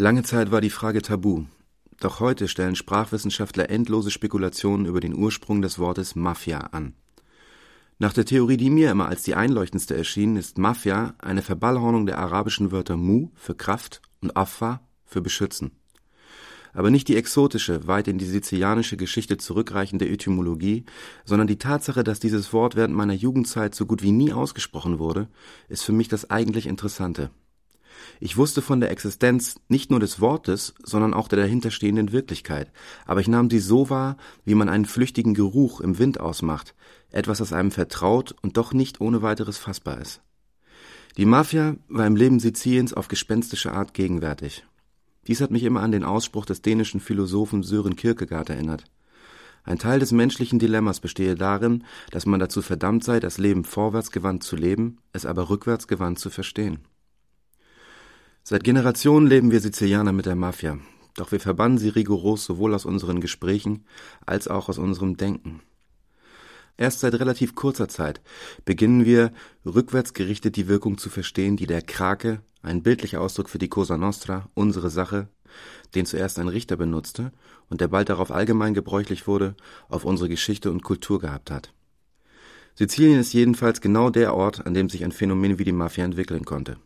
Lange Zeit war die Frage tabu. Doch heute stellen Sprachwissenschaftler endlose Spekulationen über den Ursprung des Wortes Mafia an. Nach der Theorie, die mir immer als die einleuchtendste erschien, ist Mafia eine Verballhornung der arabischen Wörter Mu für Kraft und Affa für Beschützen. Aber nicht die exotische, weit in die sizilianische Geschichte zurückreichende Etymologie, sondern die Tatsache, dass dieses Wort während meiner Jugendzeit so gut wie nie ausgesprochen wurde, ist für mich das eigentlich Interessante. Ich wusste von der Existenz nicht nur des Wortes, sondern auch der dahinterstehenden Wirklichkeit, aber ich nahm sie so wahr, wie man einen flüchtigen Geruch im Wind ausmacht, etwas, das einem vertraut und doch nicht ohne weiteres fassbar ist. Die Mafia war im Leben Siziliens auf gespenstische Art gegenwärtig. Dies hat mich immer an den Ausspruch des dänischen Philosophen Sören Kierkegaard erinnert. Ein Teil des menschlichen Dilemmas bestehe darin, dass man dazu verdammt sei, das Leben vorwärtsgewandt zu leben, es aber rückwärtsgewandt zu verstehen. Seit Generationen leben wir Sizilianer mit der Mafia, doch wir verbannen sie rigoros sowohl aus unseren Gesprächen als auch aus unserem Denken. Erst seit relativ kurzer Zeit beginnen wir, rückwärts gerichtet die Wirkung zu verstehen, die der Krake, ein bildlicher Ausdruck für die Cosa Nostra, unsere Sache, den zuerst ein Richter benutzte und der bald darauf allgemein gebräuchlich wurde, auf unsere Geschichte und Kultur gehabt hat. Sizilien ist jedenfalls genau der Ort, an dem sich ein Phänomen wie die Mafia entwickeln konnte.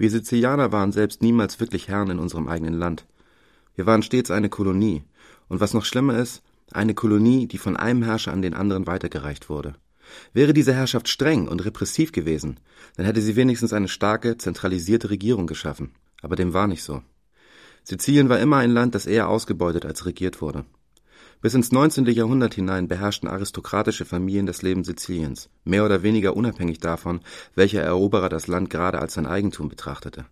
Wir Sizilianer waren selbst niemals wirklich Herren in unserem eigenen Land. Wir waren stets eine Kolonie, und was noch schlimmer ist, eine Kolonie, die von einem Herrscher an den anderen weitergereicht wurde. Wäre diese Herrschaft streng und repressiv gewesen, dann hätte sie wenigstens eine starke, zentralisierte Regierung geschaffen. Aber dem war nicht so. Sizilien war immer ein Land, das eher ausgebeutet als regiert wurde. Bis ins 19. Jahrhundert hinein beherrschten aristokratische Familien das Leben Siziliens, mehr oder weniger unabhängig davon, welcher Eroberer das Land gerade als sein Eigentum betrachtete.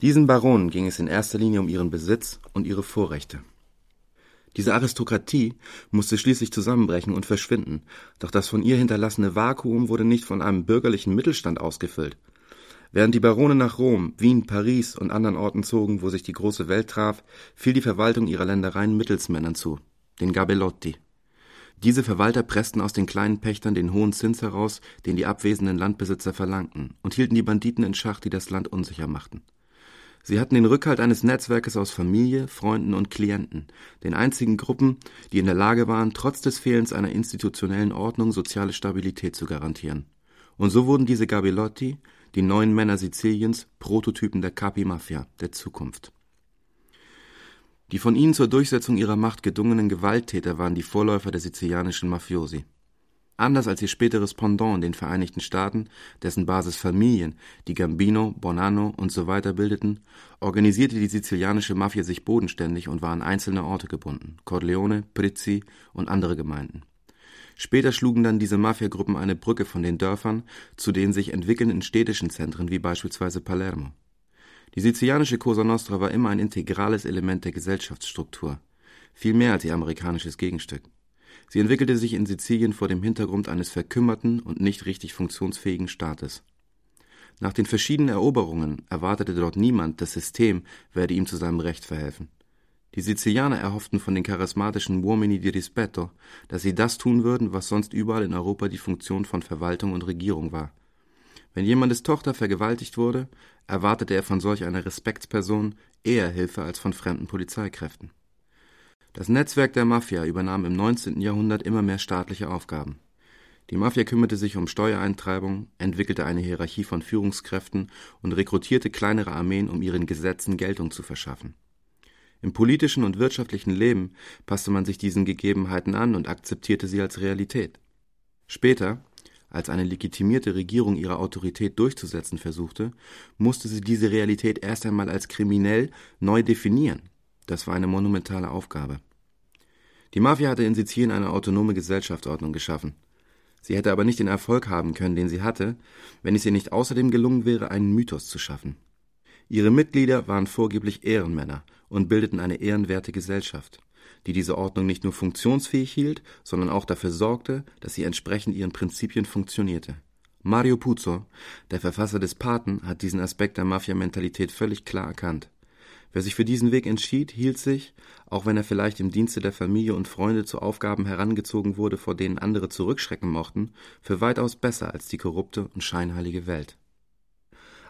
Diesen Baronen ging es in erster Linie um ihren Besitz und ihre Vorrechte. Diese Aristokratie musste schließlich zusammenbrechen und verschwinden, doch das von ihr hinterlassene Vakuum wurde nicht von einem bürgerlichen Mittelstand ausgefüllt. Während die Barone nach Rom, Wien, Paris und anderen Orten zogen, wo sich die große Welt traf, fiel die Verwaltung ihrer Ländereien Mittelsmännern zu den Gabelotti. Diese Verwalter pressten aus den kleinen Pächtern den hohen Zins heraus, den die abwesenden Landbesitzer verlangten, und hielten die Banditen in Schach, die das Land unsicher machten. Sie hatten den Rückhalt eines Netzwerkes aus Familie, Freunden und Klienten, den einzigen Gruppen, die in der Lage waren, trotz des Fehlens einer institutionellen Ordnung soziale Stabilität zu garantieren. Und so wurden diese Gabilotti, die neuen Männer Siziliens, Prototypen der Capi-Mafia der Zukunft. Die von ihnen zur Durchsetzung ihrer Macht gedungenen Gewalttäter waren die Vorläufer der sizilianischen Mafiosi. Anders als ihr späteres Pendant in den Vereinigten Staaten, dessen Basis Familien, die Gambino, Bonanno usw. bildeten, organisierte die sizilianische Mafia sich bodenständig und war an einzelne Orte gebunden (Corleone, Prizzi und andere Gemeinden). Später schlugen dann diese Mafiagruppen eine Brücke von den Dörfern zu den sich entwickelnden städtischen Zentren wie beispielsweise Palermo die sizilianische Cosa Nostra war immer ein integrales Element der Gesellschaftsstruktur, viel mehr als ihr amerikanisches Gegenstück. Sie entwickelte sich in Sizilien vor dem Hintergrund eines verkümmerten und nicht richtig funktionsfähigen Staates. Nach den verschiedenen Eroberungen erwartete dort niemand, das System werde ihm zu seinem Recht verhelfen. Die Sizilianer erhofften von den charismatischen Uomini di Rispetto, dass sie das tun würden, was sonst überall in Europa die Funktion von Verwaltung und Regierung war. Wenn jemandes Tochter vergewaltigt wurde, erwartete er von solch einer Respektsperson eher Hilfe als von fremden Polizeikräften. Das Netzwerk der Mafia übernahm im 19. Jahrhundert immer mehr staatliche Aufgaben. Die Mafia kümmerte sich um Steuereintreibung, entwickelte eine Hierarchie von Führungskräften und rekrutierte kleinere Armeen, um ihren Gesetzen Geltung zu verschaffen. Im politischen und wirtschaftlichen Leben passte man sich diesen Gegebenheiten an und akzeptierte sie als Realität. Später, als eine legitimierte Regierung ihre Autorität durchzusetzen versuchte, musste sie diese Realität erst einmal als kriminell neu definieren. Das war eine monumentale Aufgabe. Die Mafia hatte in Sizilien eine autonome Gesellschaftsordnung geschaffen. Sie hätte aber nicht den Erfolg haben können, den sie hatte, wenn es ihr nicht außerdem gelungen wäre, einen Mythos zu schaffen. Ihre Mitglieder waren vorgeblich Ehrenmänner und bildeten eine ehrenwerte Gesellschaft die diese Ordnung nicht nur funktionsfähig hielt, sondern auch dafür sorgte, dass sie entsprechend ihren Prinzipien funktionierte. Mario Puzo, der Verfasser des Paten, hat diesen Aspekt der Mafia-Mentalität völlig klar erkannt. Wer sich für diesen Weg entschied, hielt sich, auch wenn er vielleicht im Dienste der Familie und Freunde zu Aufgaben herangezogen wurde, vor denen andere zurückschrecken mochten, für weitaus besser als die korrupte und scheinheilige Welt.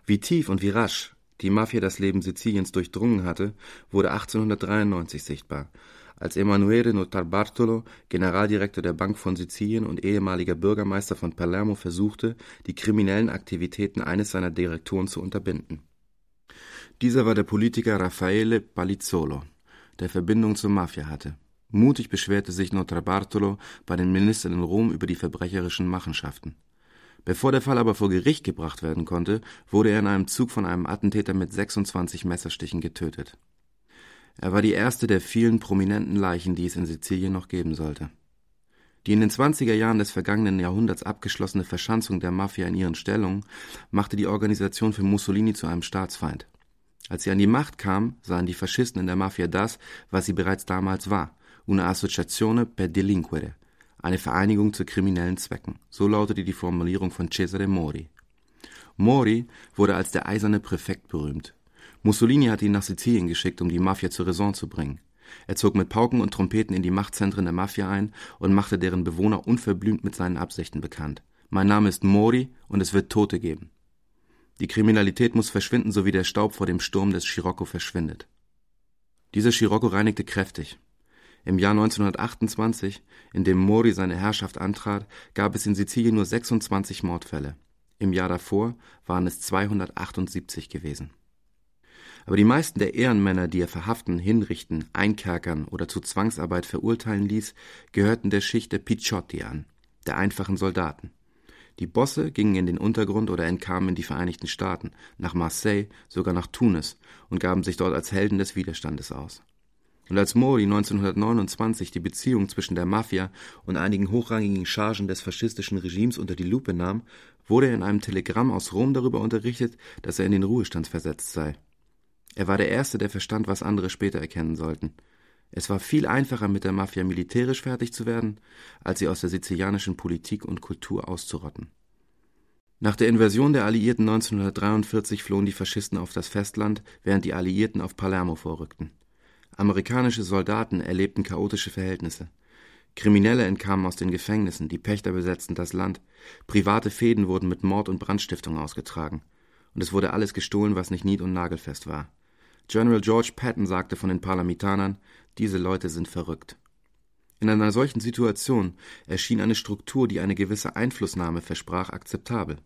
Wie tief und wie rasch die Mafia das Leben Siziliens durchdrungen hatte, wurde 1893 sichtbar, als Emanuele Notar Bartolo, Generaldirektor der Bank von Sizilien und ehemaliger Bürgermeister von Palermo, versuchte, die kriminellen Aktivitäten eines seiner Direktoren zu unterbinden. Dieser war der Politiker Raffaele Palizzolo, der Verbindung zur Mafia hatte. Mutig beschwerte sich Notar Bartolo bei den Ministern in Rom über die verbrecherischen Machenschaften. Bevor der Fall aber vor Gericht gebracht werden konnte, wurde er in einem Zug von einem Attentäter mit 26 Messerstichen getötet er war die erste der vielen prominenten Leichen, die es in Sizilien noch geben sollte. Die in den 20er Jahren des vergangenen Jahrhunderts abgeschlossene Verschanzung der Mafia in ihren Stellungen machte die Organisation für Mussolini zu einem Staatsfeind. Als sie an die Macht kam, sahen die Faschisten in der Mafia das, was sie bereits damals war, una associazione per delinquere, eine Vereinigung zu kriminellen Zwecken. So lautete die Formulierung von Cesare Mori. Mori wurde als der eiserne Präfekt berühmt. Mussolini hat ihn nach Sizilien geschickt, um die Mafia zur Raison zu bringen. Er zog mit Pauken und Trompeten in die Machtzentren der Mafia ein und machte deren Bewohner unverblümt mit seinen Absichten bekannt. Mein Name ist Mori und es wird Tote geben. Die Kriminalität muss verschwinden, so wie der Staub vor dem Sturm des Scirocco verschwindet. Dieser Scirocco reinigte kräftig. Im Jahr 1928, in dem Mori seine Herrschaft antrat, gab es in Sizilien nur 26 Mordfälle. Im Jahr davor waren es 278 gewesen. Aber die meisten der Ehrenmänner, die er verhaften, hinrichten, einkerkern oder zu Zwangsarbeit verurteilen ließ, gehörten der Schicht der Picciotti an, der einfachen Soldaten. Die Bosse gingen in den Untergrund oder entkamen in die Vereinigten Staaten, nach Marseille, sogar nach Tunis und gaben sich dort als Helden des Widerstandes aus. Und als Mori 1929 die Beziehung zwischen der Mafia und einigen hochrangigen Chargen des faschistischen Regimes unter die Lupe nahm, wurde er in einem Telegramm aus Rom darüber unterrichtet, dass er in den Ruhestand versetzt sei. Er war der Erste, der verstand, was andere später erkennen sollten. Es war viel einfacher, mit der Mafia militärisch fertig zu werden, als sie aus der sizilianischen Politik und Kultur auszurotten. Nach der Invasion der Alliierten 1943 flohen die Faschisten auf das Festland, während die Alliierten auf Palermo vorrückten. Amerikanische Soldaten erlebten chaotische Verhältnisse. Kriminelle entkamen aus den Gefängnissen, die Pächter besetzten das Land, private Fäden wurden mit Mord und Brandstiftung ausgetragen, und es wurde alles gestohlen, was nicht nied- und nagelfest war. General George Patton sagte von den Parlamentanern, diese Leute sind verrückt. In einer solchen Situation erschien eine Struktur, die eine gewisse Einflussnahme versprach, akzeptabel.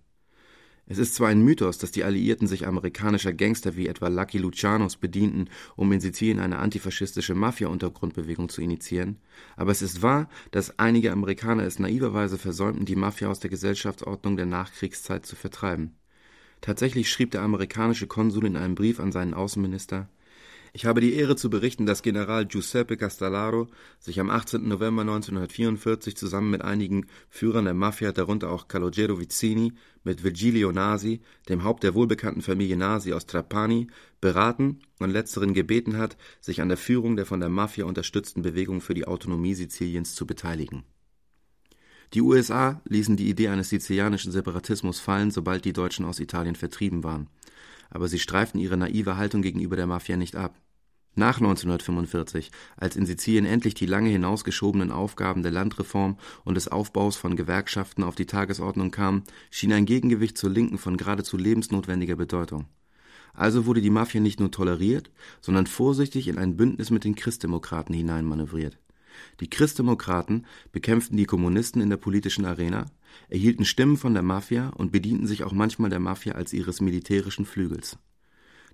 Es ist zwar ein Mythos, dass die Alliierten sich amerikanischer Gangster wie etwa Lucky Lucianos bedienten, um in Sizilien eine antifaschistische Mafia-Untergrundbewegung zu initiieren, aber es ist wahr, dass einige Amerikaner es naiverweise versäumten, die Mafia aus der Gesellschaftsordnung der Nachkriegszeit zu vertreiben. Tatsächlich schrieb der amerikanische Konsul in einem Brief an seinen Außenminister Ich habe die Ehre zu berichten, dass General Giuseppe Castellaro sich am 18. November 1944 zusammen mit einigen Führern der Mafia, darunter auch Calogero Vizzini, mit Virgilio Nasi, dem Haupt der wohlbekannten Familie Nasi aus Trapani, beraten und letzteren gebeten hat, sich an der Führung der von der Mafia unterstützten Bewegung für die Autonomie Siziliens zu beteiligen die USA ließen die Idee eines sizilianischen Separatismus fallen, sobald die Deutschen aus Italien vertrieben waren. Aber sie streiften ihre naive Haltung gegenüber der Mafia nicht ab. Nach 1945, als in Sizilien endlich die lange hinausgeschobenen Aufgaben der Landreform und des Aufbaus von Gewerkschaften auf die Tagesordnung kamen, schien ein Gegengewicht zur Linken von geradezu lebensnotwendiger Bedeutung. Also wurde die Mafia nicht nur toleriert, sondern vorsichtig in ein Bündnis mit den Christdemokraten hineinmanövriert. Die Christdemokraten bekämpften die Kommunisten in der politischen Arena, erhielten Stimmen von der Mafia und bedienten sich auch manchmal der Mafia als ihres militärischen Flügels.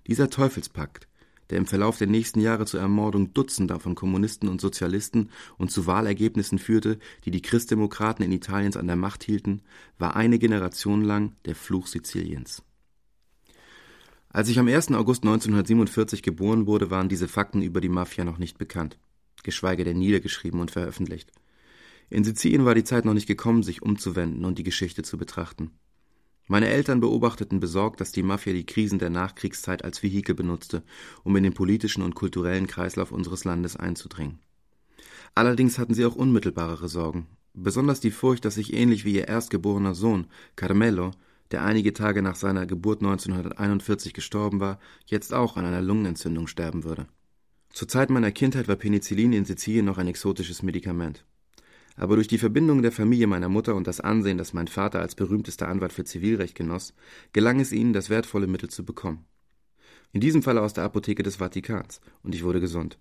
Dieser Teufelspakt, der im Verlauf der nächsten Jahre zur Ermordung Dutzender von Kommunisten und Sozialisten und zu Wahlergebnissen führte, die die Christdemokraten in Italiens an der Macht hielten, war eine Generation lang der Fluch Siziliens. Als ich am 1. August 1947 geboren wurde, waren diese Fakten über die Mafia noch nicht bekannt geschweige denn niedergeschrieben und veröffentlicht. In Sizilien war die Zeit noch nicht gekommen, sich umzuwenden und die Geschichte zu betrachten. Meine Eltern beobachteten besorgt, dass die Mafia die Krisen der Nachkriegszeit als Vehikel benutzte, um in den politischen und kulturellen Kreislauf unseres Landes einzudringen. Allerdings hatten sie auch unmittelbarere Sorgen, besonders die Furcht, dass sich ähnlich wie ihr erstgeborener Sohn, Carmelo, der einige Tage nach seiner Geburt 1941 gestorben war, jetzt auch an einer Lungenentzündung sterben würde. Zur Zeit meiner Kindheit war Penicillin in Sizilien noch ein exotisches Medikament. Aber durch die Verbindung der Familie meiner Mutter und das Ansehen, das mein Vater als berühmtester Anwalt für Zivilrecht genoss, gelang es ihnen, das wertvolle Mittel zu bekommen. In diesem Falle aus der Apotheke des Vatikans, und ich wurde gesund.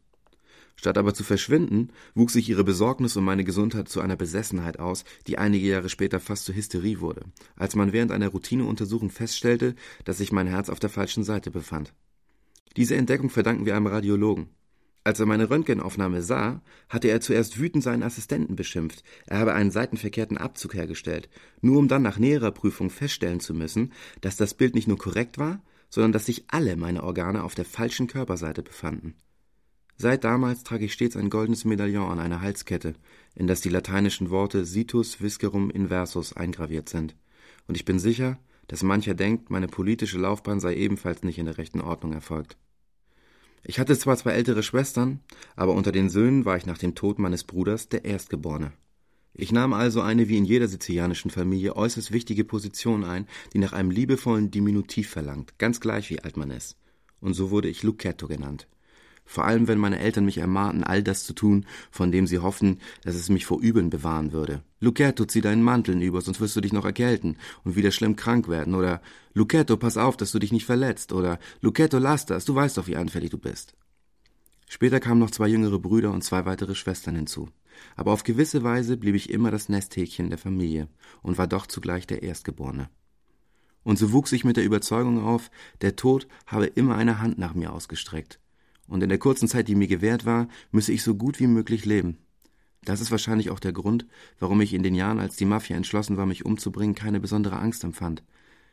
Statt aber zu verschwinden, wuchs sich ihre Besorgnis um meine Gesundheit zu einer Besessenheit aus, die einige Jahre später fast zur Hysterie wurde, als man während einer Routineuntersuchung feststellte, dass sich mein Herz auf der falschen Seite befand. Diese Entdeckung verdanken wir einem Radiologen, als er meine Röntgenaufnahme sah, hatte er zuerst wütend seinen Assistenten beschimpft, er habe einen seitenverkehrten Abzug hergestellt, nur um dann nach näherer Prüfung feststellen zu müssen, dass das Bild nicht nur korrekt war, sondern dass sich alle meine Organe auf der falschen Körperseite befanden. Seit damals trage ich stets ein goldenes Medaillon an einer Halskette, in das die lateinischen Worte situs viscerum inversus eingraviert sind, und ich bin sicher, dass mancher denkt, meine politische Laufbahn sei ebenfalls nicht in der rechten Ordnung erfolgt. Ich hatte zwar zwei ältere Schwestern, aber unter den Söhnen war ich nach dem Tod meines Bruders der Erstgeborene. Ich nahm also eine wie in jeder sizilianischen Familie äußerst wichtige Position ein, die nach einem liebevollen Diminutiv verlangt, ganz gleich wie alt man ist. Und so wurde ich Lucchetto genannt vor allem wenn meine Eltern mich ermahnten, all das zu tun, von dem sie hoffen, dass es mich vor Übeln bewahren würde. Lucchetto, zieh deinen Mantel über, sonst wirst du dich noch erkälten und wieder schlimm krank werden, oder Lucchetto, pass auf, dass du dich nicht verletzt, oder Lucchetto, lass das, du weißt doch, wie anfällig du bist. Später kamen noch zwei jüngere Brüder und zwei weitere Schwestern hinzu. Aber auf gewisse Weise blieb ich immer das Nesthäkchen der Familie und war doch zugleich der Erstgeborene. Und so wuchs ich mit der Überzeugung auf, der Tod habe immer eine Hand nach mir ausgestreckt und in der kurzen Zeit, die mir gewährt war, müsse ich so gut wie möglich leben. Das ist wahrscheinlich auch der Grund, warum ich in den Jahren, als die Mafia entschlossen war, mich umzubringen, keine besondere Angst empfand.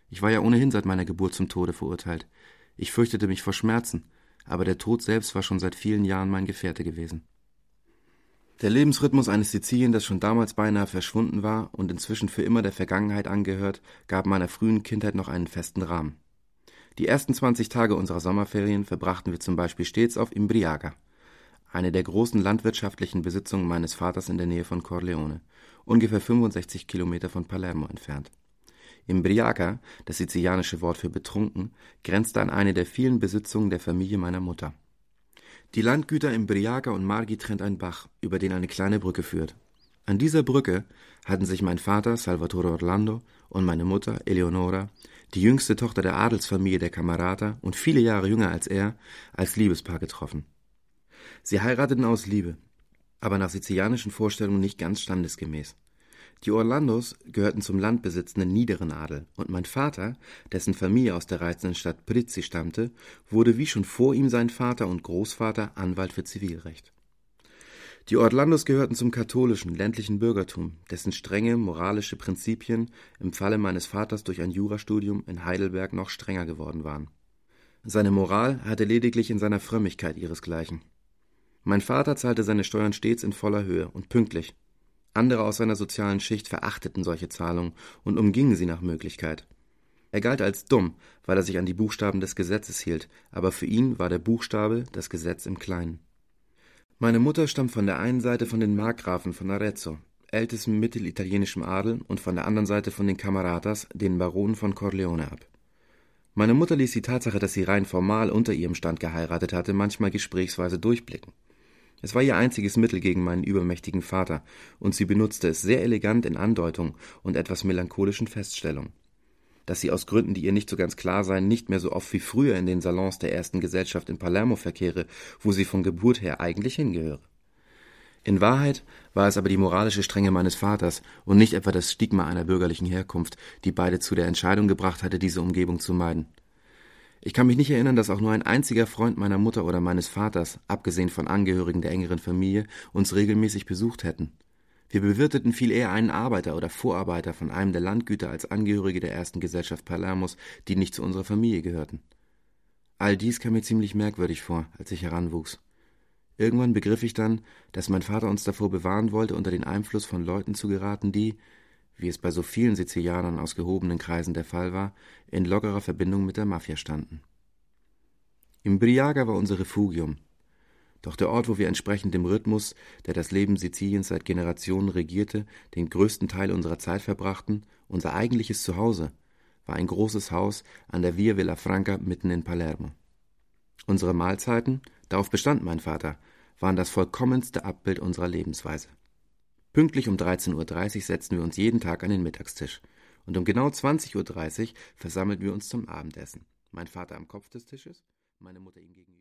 Ich war ja ohnehin seit meiner Geburt zum Tode verurteilt. Ich fürchtete mich vor Schmerzen, aber der Tod selbst war schon seit vielen Jahren mein Gefährte gewesen. Der Lebensrhythmus eines Sizilien, das schon damals beinahe verschwunden war und inzwischen für immer der Vergangenheit angehört, gab meiner frühen Kindheit noch einen festen Rahmen. Die ersten 20 Tage unserer Sommerferien verbrachten wir zum Beispiel stets auf Imbriaga, eine der großen landwirtschaftlichen Besitzungen meines Vaters in der Nähe von Corleone, ungefähr 65 Kilometer von Palermo entfernt. Imbriaga, das sizilianische Wort für betrunken, grenzte an eine der vielen Besitzungen der Familie meiner Mutter. Die Landgüter Imbriaga und Margi trennt ein Bach, über den eine kleine Brücke führt. An dieser Brücke hatten sich mein Vater Salvatore Orlando und meine Mutter Eleonora, die jüngste Tochter der Adelsfamilie der Camerata und viele Jahre jünger als er, als Liebespaar getroffen. Sie heirateten aus Liebe, aber nach sizilianischen Vorstellungen nicht ganz standesgemäß. Die Orlandos gehörten zum landbesitzenden niederen Adel, und mein Vater, dessen Familie aus der reizenden Stadt Prizzi stammte, wurde wie schon vor ihm sein Vater und Großvater Anwalt für Zivilrecht. Die Ortlandos gehörten zum katholischen, ländlichen Bürgertum, dessen strenge moralische Prinzipien im Falle meines Vaters durch ein Jurastudium in Heidelberg noch strenger geworden waren. Seine Moral hatte lediglich in seiner Frömmigkeit ihresgleichen. Mein Vater zahlte seine Steuern stets in voller Höhe und pünktlich. Andere aus seiner sozialen Schicht verachteten solche Zahlungen und umgingen sie nach Möglichkeit. Er galt als dumm, weil er sich an die Buchstaben des Gesetzes hielt, aber für ihn war der Buchstabe das Gesetz im Kleinen. Meine Mutter stammt von der einen Seite von den Markgrafen von Arezzo, ältestem mittelitalienischen Adel, und von der anderen Seite von den Camaratas, den Baronen von Corleone ab. Meine Mutter ließ die Tatsache, dass sie rein formal unter ihrem Stand geheiratet hatte, manchmal gesprächsweise durchblicken. Es war ihr einziges Mittel gegen meinen übermächtigen Vater, und sie benutzte es sehr elegant in Andeutung und etwas melancholischen Feststellungen dass sie aus Gründen, die ihr nicht so ganz klar seien, nicht mehr so oft wie früher in den Salons der ersten Gesellschaft in Palermo verkehre, wo sie von Geburt her eigentlich hingehöre. In Wahrheit war es aber die moralische Strenge meines Vaters und nicht etwa das Stigma einer bürgerlichen Herkunft, die beide zu der Entscheidung gebracht hatte, diese Umgebung zu meiden. Ich kann mich nicht erinnern, dass auch nur ein einziger Freund meiner Mutter oder meines Vaters, abgesehen von Angehörigen der engeren Familie, uns regelmäßig besucht hätten. Wir bewirteten viel eher einen Arbeiter oder Vorarbeiter von einem der Landgüter als Angehörige der ersten Gesellschaft Palermos, die nicht zu unserer Familie gehörten. All dies kam mir ziemlich merkwürdig vor, als ich heranwuchs. Irgendwann begriff ich dann, dass mein Vater uns davor bewahren wollte, unter den Einfluss von Leuten zu geraten, die, wie es bei so vielen Sizilianern aus gehobenen Kreisen der Fall war, in lockerer Verbindung mit der Mafia standen. Im Briaga war unser Refugium, doch der Ort, wo wir entsprechend dem Rhythmus, der das Leben Siziliens seit Generationen regierte, den größten Teil unserer Zeit verbrachten, unser eigentliches Zuhause, war ein großes Haus an der Via Villafranca mitten in Palermo. Unsere Mahlzeiten, darauf bestand mein Vater, waren das vollkommenste Abbild unserer Lebensweise. Pünktlich um 13.30 Uhr setzten wir uns jeden Tag an den Mittagstisch. Und um genau 20.30 Uhr versammelten wir uns zum Abendessen. Mein Vater am Kopf des Tisches, meine Mutter ihm gegenüber.